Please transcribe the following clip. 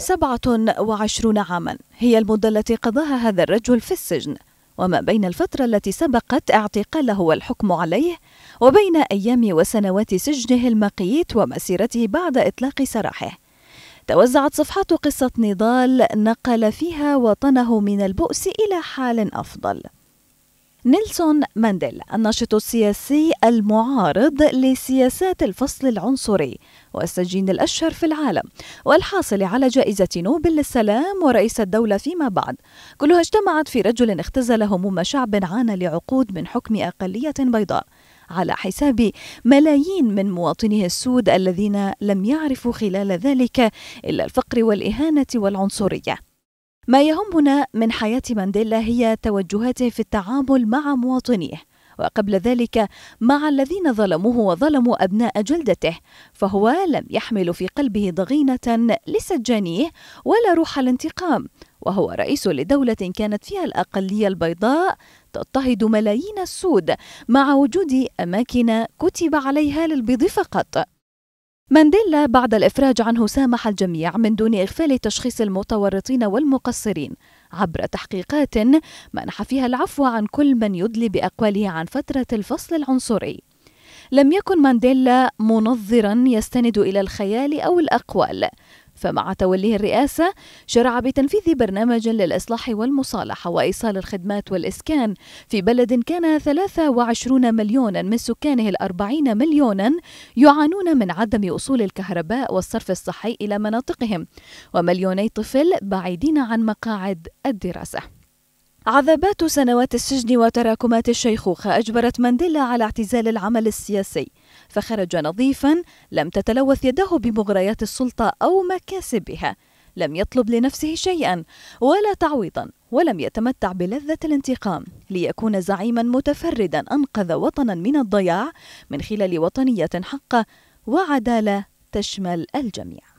سبعة وعشرون عاما هي المدة التي قضاها هذا الرجل في السجن وما بين الفترة التي سبقت اعتقاله والحكم عليه وبين أيام وسنوات سجنه المقيت ومسيرته بعد إطلاق سراحه توزعت صفحات قصة نضال نقل فيها وطنه من البؤس إلى حال أفضل نيلسون مانديل الناشط السياسي المعارض لسياسات الفصل العنصري والسجين الأشهر في العالم والحاصل على جائزة نوبل للسلام ورئيس الدولة فيما بعد كلها اجتمعت في رجل اختزل هموم شعب عانى لعقود من حكم أقلية بيضاء على حساب ملايين من مواطنيه السود الذين لم يعرفوا خلال ذلك إلا الفقر والإهانة والعنصرية ما يهمنا من حياة مانديلا هي توجهاته في التعامل مع مواطنيه وقبل ذلك مع الذين ظلموه وظلموا أبناء جلدته فهو لم يحمل في قلبه ضغينة لسجانيه ولا روح الانتقام وهو رئيس لدولة كانت فيها الأقلية البيضاء تضطهد ملايين السود مع وجود أماكن كتب عليها للبيض فقط مانديلا بعد الإفراج عنه سامح الجميع من دون إغفال تشخيص المتورطين والمقصرين عبر تحقيقات منح فيها العفو عن كل من يدلي بأقواله عن فترة الفصل العنصري لم يكن مانديلا منظرا يستند إلى الخيال أو الأقوال فمع توليه الرئاسة شرع بتنفيذ برنامج للإصلاح والمصالحة وإيصال الخدمات والإسكان في بلد كان 23 مليونا من سكانه الأربعين مليونا يعانون من عدم وصول الكهرباء والصرف الصحي إلى مناطقهم ومليوني طفل بعيدين عن مقاعد الدراسة عذابات سنوات السجن وتراكمات الشيخوخة أجبرت مانديلا على اعتزال العمل السياسي فخرج نظيفا لم تتلوث يده بمغريات السلطة أو مكاسبها لم يطلب لنفسه شيئا ولا تعويضا ولم يتمتع بلذة الانتقام ليكون زعيما متفردا أنقذ وطنا من الضياع من خلال وطنية حقة وعدالة تشمل الجميع